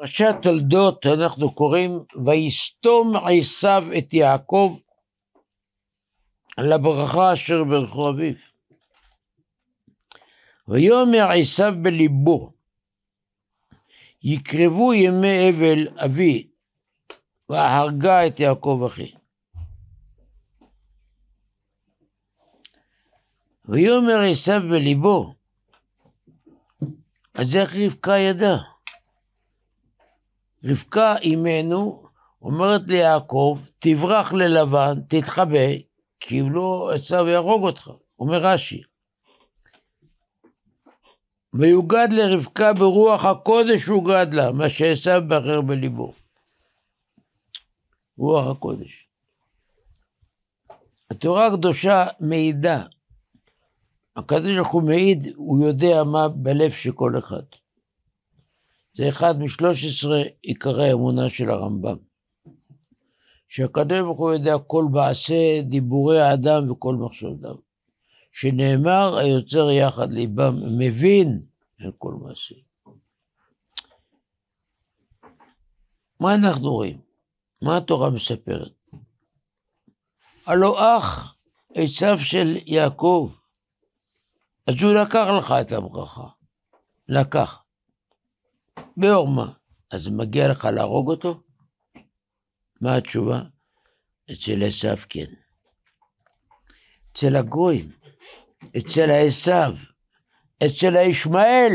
פרשת התולדות אנחנו קוראים ויסתום עשיו את יעקב לברכה אשר ברכו אביו. ויאמר עשיו בליבו יקרבו ימי אבל אבי והרגה את יעקב אחי. ויאמר עשיו בליבו אז איך רבקה ידעה? רבקה אימנו אומרת ליעקב, תברח ללבן, תתחבא, כי אם לא עשיו יהרוג אותך, אומר רש"י. ויוגד לרבקה ברוח הקודש הוגד לה, מה שעשיו ברר בליבו. רוח הקודש. התורה הקדושה מעידה. הקדוש ברוך הוא מעיד, הוא יודע מה בלב של כל אחד. זה אחד משלוש עשרה עיקרי האמונה של הרמב"ם. שהקדוש ברוך הוא יודע כל מעשה, דיבורי האדם וכל מחשבותיו. שנאמר, היוצר יחד ליבם מבין על כל מעשה. מה אנחנו רואים? מה התורה מספרת? הלא אח עשיו של יעקב, אז הוא לקח לך את הברכה. לקח. בעורמה. אז מגיע לך להרוג אותו? מה התשובה? אצל עשיו כן. אצל הגויים, אצל העשיו, אצל הישמעאל.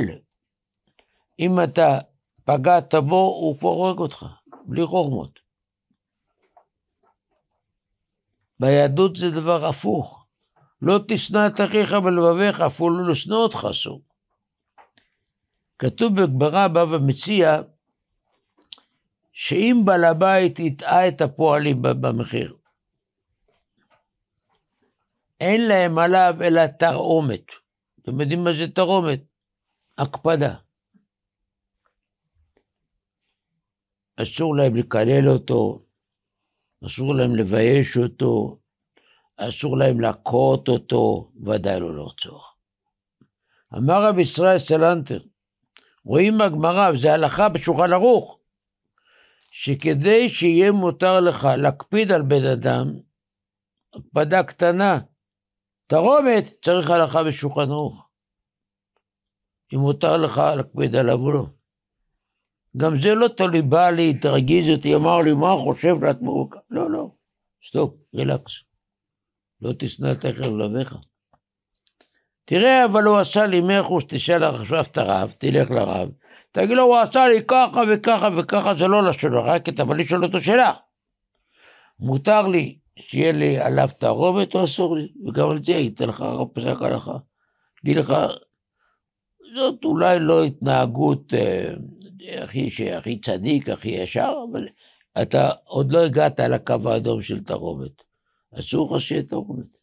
אם אתה פגעת בו, הוא כבר הורג אותך, בלי חוכמות. ביהדות זה דבר הפוך. לא תשנא את אחיך בלבביך, אפילו לשנוא אותך אסור. כתוב בגמרא בבא מציע, שאם בעל הבית הטעה את הפועלים במחיר, אין להם עליו אלא תרעומת. אתם יודעים מה זה תרעומת? הקפדה. אסור להם לקלל אותו, אסור להם לבייש אותו, אסור להם להכות אותו, ודאי לא לרצוח. אמר רב ישראל סלנטר, רואים בגמרא, וזה הלכה בשולחן ערוך, שכדי שיהיה מותר לך להקפיד על בן אדם, הקפדה קטנה, תרומת, צריך הלכה בשולחן ערוך. אם מותר לך להקפיד עליו או לא. גם זה לא תלוי בא לי, תרגיז אותי, אמר לי, מה חושב לעצמו? לא, לא, סטופ, רילקס. לא תשנא תכף לבך. תראה, אבל הוא עשה לי מרחוס, תשאל עכשיו את הרב, תלך לרב, תגיד לו, הוא עשה לי ככה וככה וככה, זה לא לשון הרע, כי אתה בלי שואל אותו שאלה. מותר לי שיהיה לי עליו תערובת או אסור לי? וגם על זה ייתן לך הרב פסק הלכה. אגיד לך, זאת אולי לא התנהגות אה, הכי, הכי צדיק, הכי ישר, אבל אתה עוד לא הגעת לקו האדום של תערובת. אסור לך שיהיה תערובת.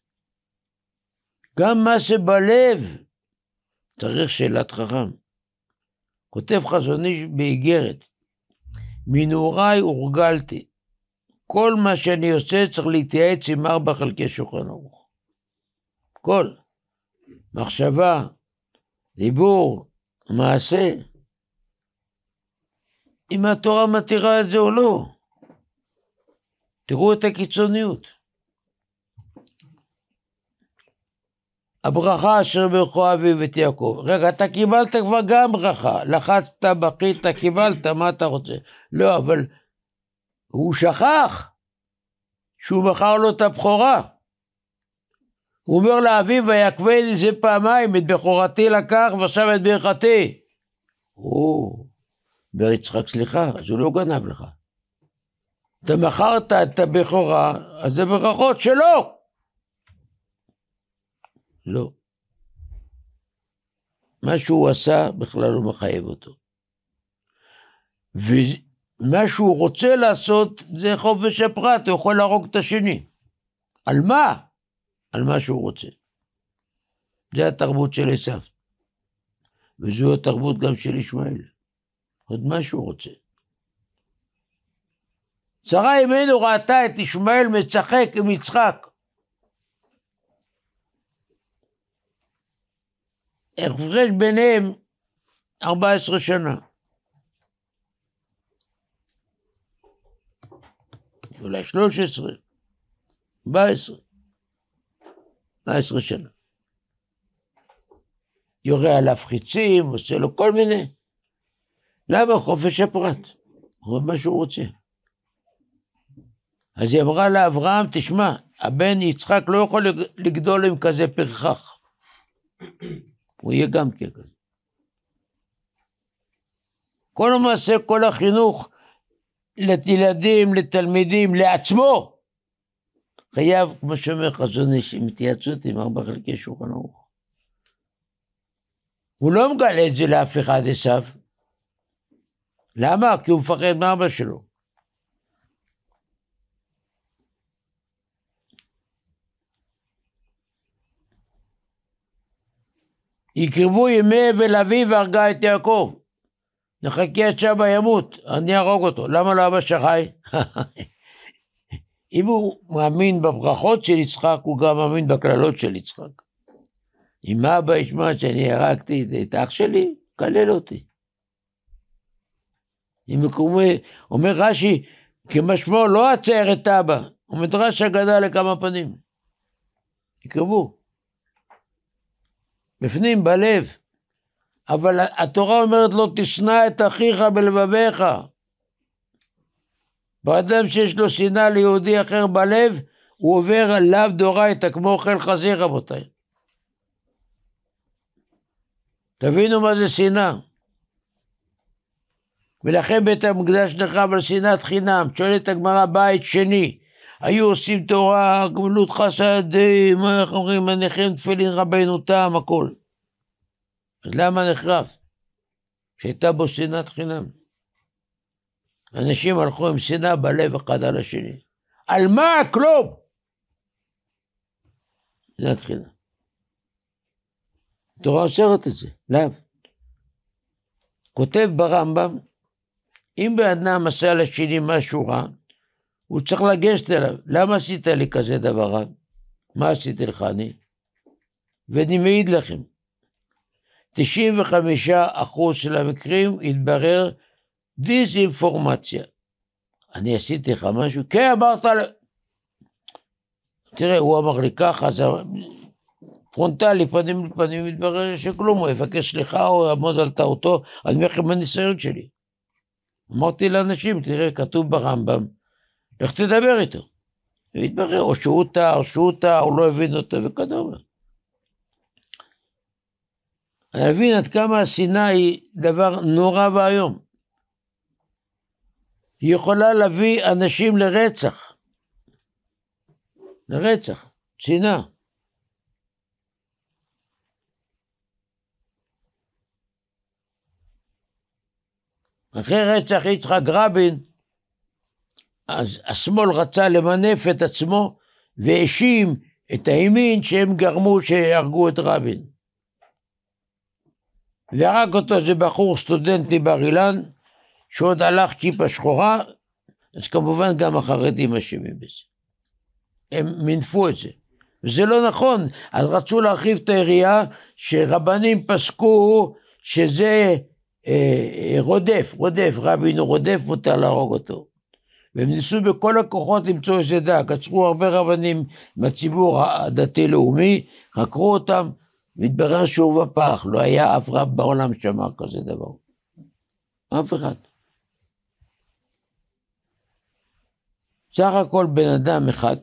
גם מה שבלב צריך שאלת חכם. כותב חזון איש באיגרת, מנעוריי הורגלתי. כל מה שאני עושה צריך להתייעץ עם ארבע חלקי שולחן ערוך. כל. מחשבה, דיבור, מעשה. אם התורה מתירה את זה או לא. תראו את הקיצוניות. הברכה אשר ברכו אביו את יעקב. רגע, אתה קיבלת כבר גם ברכה. לחצת, בכית, קיבלת, מה אתה רוצה? לא, אבל הוא שכח שהוא מכר לו את הבכורה. הוא אומר לאביו, ויעקבני זה פעמיים, את בכורתי לקח ועכשיו את ברכתי. הוא, אומר יצחק, סליחה, אז הוא לא גנב לך. אתה מכרת את הבכורה, אז זה ברכות שלו. לא. מה שהוא עשה בכלל לא מחייב אותו. ומה שהוא רוצה לעשות זה חופש הפרט, הוא יכול להרוג את השני. על מה? על מה שהוא רוצה. זה התרבות של עשיו. וזו התרבות גם של ישמעאל. עוד מה שהוא רוצה. שרה אמנו ראתה את ישמעאל מצחק עם יצחק. הפרש ביניהם 14 שנה. אולי 13, 14, 14 שנה. יורה עליו חיצים, עושה לו כל מיני. למה חופש הפרט? הוא רואה מה שהוא רוצה. אז היא אמרה לאברהם, תשמע, הבן יצחק לא יכול לגדול עם כזה פרחח. הוא יהיה גם כן כל המעשה, כל החינוך לילדים, לתלמידים, לעצמו, חייב, כמו שאומר חזון איש, עם התייעצות עם ארבע חלקי שולחן ערוך. הוא לא מגלה את זה לאף אחד עשיו. למה? כי הוא מפחד מאבא שלו. יקרבו ימי אבל אביו והרגה את יעקב. נחכה עד שמה ימות, אני אהרוג אותו. למה לא אבא שחי? אם הוא מאמין בברכות של יצחק, הוא גם מאמין בקללות של יצחק. אם אבא ישמע שאני הרגתי את אח שלי, קלל אותי. אם הוא אומר רש"י, כמשמעו לא את אבא, הוא מדרש אגדה לכמה פנים. יקרבו. בפנים, בלב. אבל התורה אומרת לו, לא תשנא את אחיך בלבביך. באדם שיש לו שנאה ליהודי אחר בלב, הוא עובר עליו דורייתא כמו אוכל חזיר, רבותיי. תבינו מה זה שנאה. ולכן בית המקדש נחרב על שנאת חינם. שואלת הגמרא, בית שני, היו עושים תורה, גמילות חסדים, איך אומרים, מניחים תפילין רבנו תם, הכל. אז למה נחרף? שהייתה בו שנאת חינם. אנשים הלכו עם שנאה בלב אחד על השני. על מה? כלום! שנאת חינם. התורה אוסרת את זה, לאו. כותב ברמב"ם, אם בן אדם עשה לשני משהו רע, הוא צריך לגשת אליו. למה עשית לי כזה דבר רע? אה? מה עשיתי לך אני? ואני מעיד לכם, 95% של המקרים התברר דיסאינפורמציה. אני עשיתי לך משהו? כן, אמרת ל... תראה, הוא אמר לי ככה, אז פרונטלי, פנים לפנים, מתברר שכלום, הוא יבקש סליחה או יעמוד על טעותו, אני אומר לכם מהניסיון שלי. אמרתי לאנשים, תראה, כתוב ברמב"ם, לך תדבר איתו. והתברר, או שהוא טעה, או שהוא טעה, הוא לא הבין אותו, וכדומה. להבין עד כמה השנאה היא דבר נורא ואיום. היא יכולה להביא אנשים לרצח. לרצח, שנאה. אחרי רצח יצחק רבין, אז השמאל רצה למנף את עצמו והאשים את הימין שהם גרמו שיהרגו את רבין. והרג אותו איזה בחור סטודנט מבר אילן, שעוד הלך כיפה שחורה, אז כמובן גם החרדים אשמים בזה. הם מינפו את זה. וזה לא נכון, אז רצו להרחיב את העירייה שרבנים פסקו שזה אה, אה רודף, רודף, רבין הוא רודף, מותר להרוג אותו. והם ניסו בכל הכוחות למצוא איזה דק, עצרו הרבה רבנים מהציבור הדתי-לאומי, חקרו אותם, והתברר שהוא בפח, לא היה אף רב בעולם שאמר כזה דבר. אף אחד. סך הכל בן אדם אחד,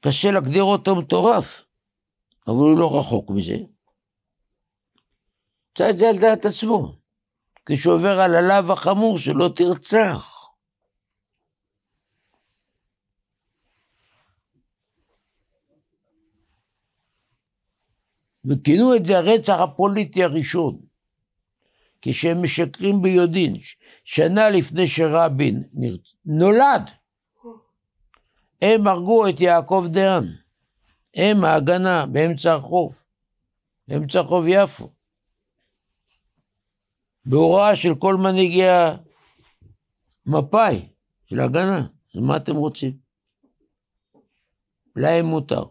קשה להגדיר אותו מטורף, אבל הוא לא רחוק מזה. עשה את זה על דעת עצמו. כשעובר על הלאו החמור שלא תרצח. וכינו את זה הרצח הפוליטי הראשון, כשהם משקרים ביודעין, שנה לפני שרבין נרצ... נולד. הם הרגו את יעקב דהן, הם ההגנה באמצע החוף, באמצע חוף יפו. בהוראה של כל מנהיגי המפא"י, של ההגנה. אז מה אתם רוצים? להם מותר.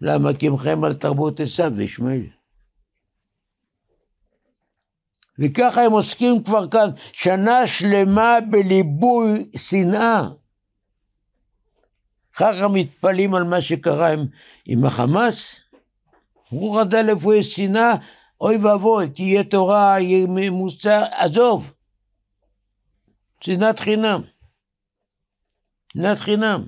למה? כי הם חיים על תרבות עשיו וישמעאל. וככה הם עוסקים כבר כאן שנה שלמה בליבוי שנאה. ככה מתפלאים על מה שקרה עם, עם החמאס. ברוך הדל איפה יש שנאה, אוי ואבוי, תהיה תורה, יהיה מוסר, עזוב. צנעת חינם. צנעת חינם.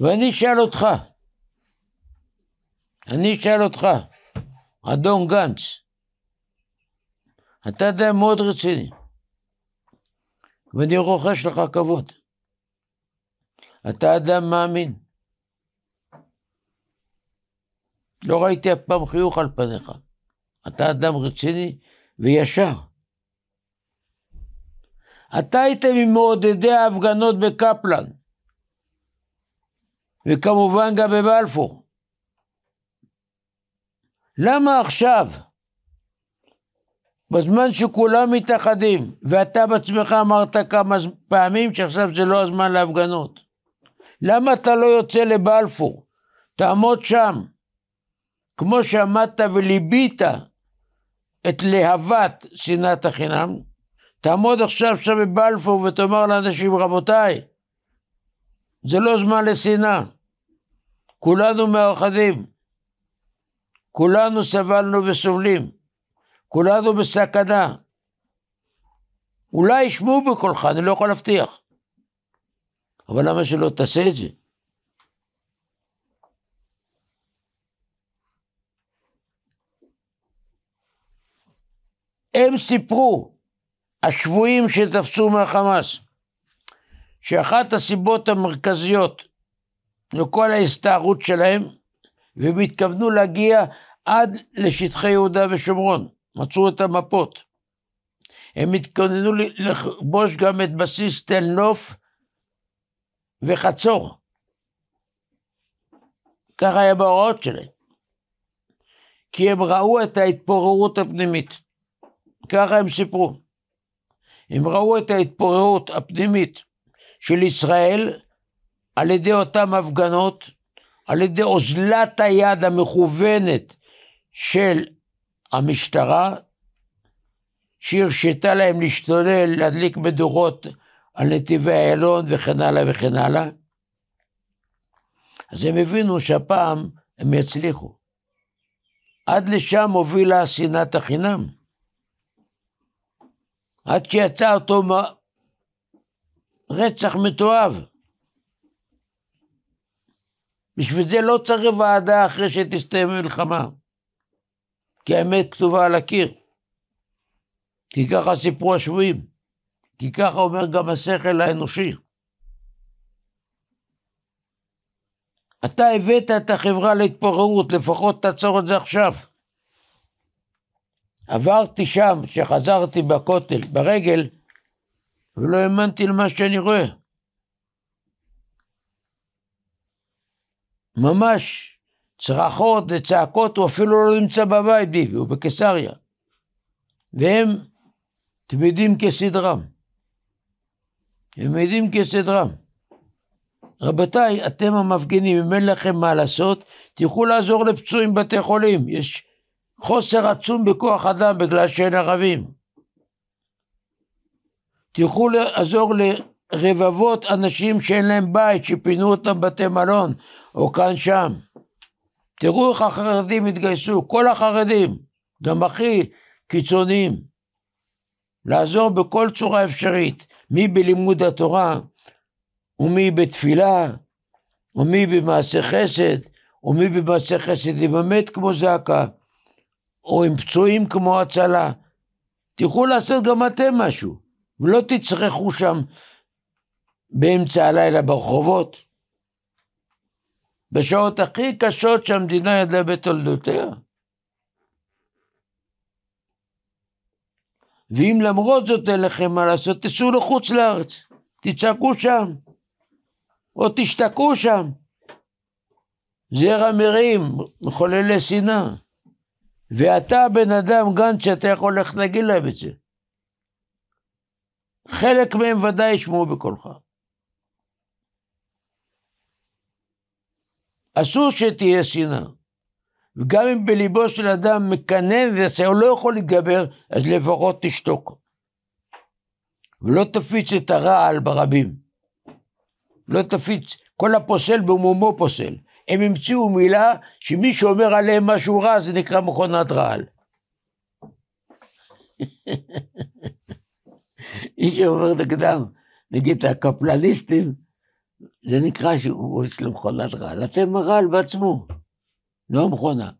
ואני אשאל אותך, אני אשאל אותך, אדון גנץ, אתה אדם מאוד רציני, ואני רוחש לך כבוד. אתה אדם מאמין. לא ראיתי אף פעם חיוך על פניך. אתה אדם רציני וישר. אתה היית ממעודדי ההפגנות בקפלן, וכמובן גם בבלפור. למה עכשיו? בזמן שכולם מתאחדים, ואתה בעצמך אמרת כמה פעמים שעכשיו זה לא הזמן להפגנות. למה אתה לא יוצא לבלפור? תעמוד שם. כמו שעמדת וליבית את להבת שנאת החינם, תעמוד עכשיו שם בבלפור ותאמר לאנשים, רבותיי, זה לא זמן לשנאה. כולנו מאוחדים. כולנו סבלנו וסובלים, כולנו בסכנה. אולי ישמעו בקולך, אני לא יכול להבטיח. אבל למה שלא תעשה את זה? הם סיפרו, השבויים שתפסו מהחמאס, שאחת הסיבות המרכזיות לכל ההסתערות שלהם והם התכוונו להגיע עד לשטחי יהודה ושומרון, מצאו את המפות. הם התכוננו לכבוש גם את בסיס תל נוף וחצור. ככה היה בהוראות שלהם. כי הם ראו את ההתפוררות הפנימית. ככה הם סיפרו. הם ראו את ההתפוררות הפנימית של ישראל על ידי אותן הפגנות, על ידי אוזלת היד המכוונת של המשטרה, שהרשתה להם להשתולל, להדליק מדורות על נתיבי איילון וכן הלאה וכן הלאה. אז הם הבינו שהפעם הם יצליחו. עד לשם הובילה שנאת החינם. עד שיצא אותו רצח מתועב. בשביל זה לא צריך ועדה אחרי שתסתיים המלחמה. כי האמת כתובה על הקיר. כי ככה סיפרו השבויים. כי ככה אומר גם השכל האנושי. אתה הבאת את החברה להתפוררות, לפחות תעצור את זה עכשיו. עברתי שם, כשחזרתי בכותל, ברגל, ולא האמנתי למה שאני רואה. ממש צרחות וצעקות, הוא אפילו לא נמצא בבית ביבי, הוא בקיסריה. והם תמידים כסדרם. הם עדים כסדרם. רבותיי, אתם המפגינים, אם אין לכם מה לעשות, תלכו לעזור לפצועים בתי חולים. יש חוסר עצום בכוח אדם בגלל שאין ערבים. תלכו לעזור לרבבות אנשים שאין להם בית, שפינו אותם בתי מלון, או כאן שם. תראו איך החרדים התגייסו, כל החרדים, גם הכי קיצוניים, לעזור בכל צורה אפשרית, מי בלימוד התורה, ומי בתפילה, ומי במעשה חסד, ומי במעשה חסד עם המת כמו זעקה, או עם פצועים כמו הצלה. תלכו לעשות גם אתם משהו, ולא תצרכו שם באמצע הלילה ברחובות. בשעות הכי קשות שהמדינה ידעה בתולדותיה. ואם למרות זאת אין לכם מה לעשות, תיסעו לחוץ לארץ, תצעקו שם, או תשתקעו שם. זרע מרים, מחוללי שנאה. ואתה בן אדם גנץ שאתה יכול ללכת להגיד להם את זה. חלק מהם ודאי ישמעו בקולך. אסור שתהיה שנאה. וגם אם בליבו של אדם מקנן הוא לא יכול להתגבר, אז לפחות תשתוק. ולא תפיץ את הרעל ברבים. לא תפיץ, כל הפוסל במומו פוסל. הם המציאו מילה שמי שאומר עליהם משהו רע זה נקרא מכונת רעל. מי שאומר נגדם, נגיד הקפלניסטים, זה נקרא שהוא אצלו מכונת רעל. אתם הרעל בעצמו, לא המכונה.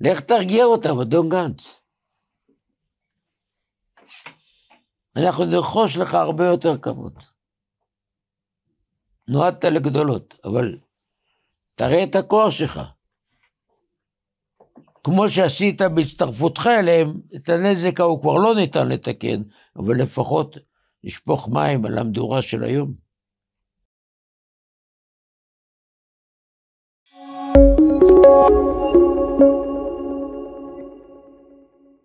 לך תרגיע אותם, אדון גנץ. אנחנו נרכוש לך הרבה יותר כבוד. נועדת לגדולות, אבל תראה את הכוח שלך. כמו שעשית בהצטרפותך אליהם, את הנזק ההוא כבר לא ניתן לתקן, אבל לפחות לשפוך מים על המדורה של היום.